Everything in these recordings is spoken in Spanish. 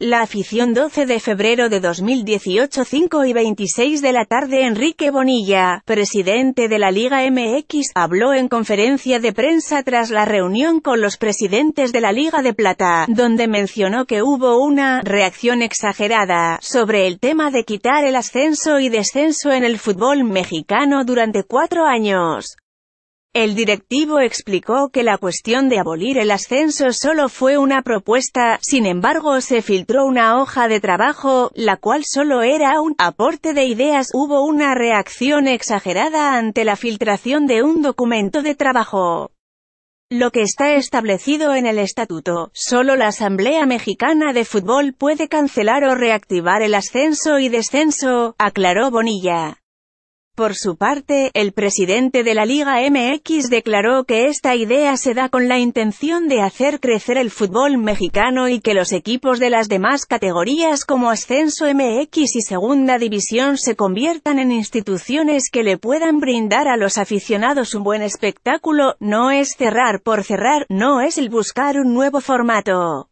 La afición 12 de febrero de 2018 5 y 26 de la tarde Enrique Bonilla, presidente de la Liga MX, habló en conferencia de prensa tras la reunión con los presidentes de la Liga de Plata, donde mencionó que hubo una reacción exagerada sobre el tema de quitar el ascenso y descenso en el fútbol mexicano durante cuatro años. El directivo explicó que la cuestión de abolir el ascenso solo fue una propuesta, sin embargo se filtró una hoja de trabajo, la cual solo era un aporte de ideas. Hubo una reacción exagerada ante la filtración de un documento de trabajo. Lo que está establecido en el estatuto, solo la Asamblea Mexicana de Fútbol puede cancelar o reactivar el ascenso y descenso, aclaró Bonilla. Por su parte, el presidente de la Liga MX declaró que esta idea se da con la intención de hacer crecer el fútbol mexicano y que los equipos de las demás categorías como Ascenso MX y Segunda División se conviertan en instituciones que le puedan brindar a los aficionados un buen espectáculo, no es cerrar por cerrar, no es el buscar un nuevo formato.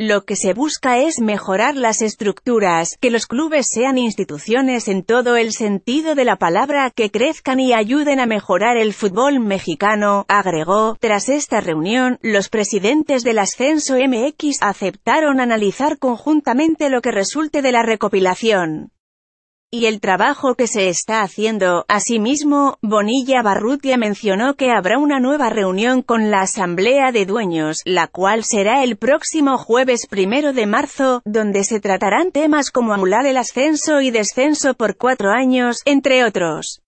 Lo que se busca es mejorar las estructuras, que los clubes sean instituciones en todo el sentido de la palabra, que crezcan y ayuden a mejorar el fútbol mexicano, agregó. Tras esta reunión, los presidentes del ascenso MX aceptaron analizar conjuntamente lo que resulte de la recopilación y el trabajo que se está haciendo. Asimismo, Bonilla Barrutia mencionó que habrá una nueva reunión con la Asamblea de Dueños, la cual será el próximo jueves primero de marzo, donde se tratarán temas como anular el ascenso y descenso por cuatro años, entre otros.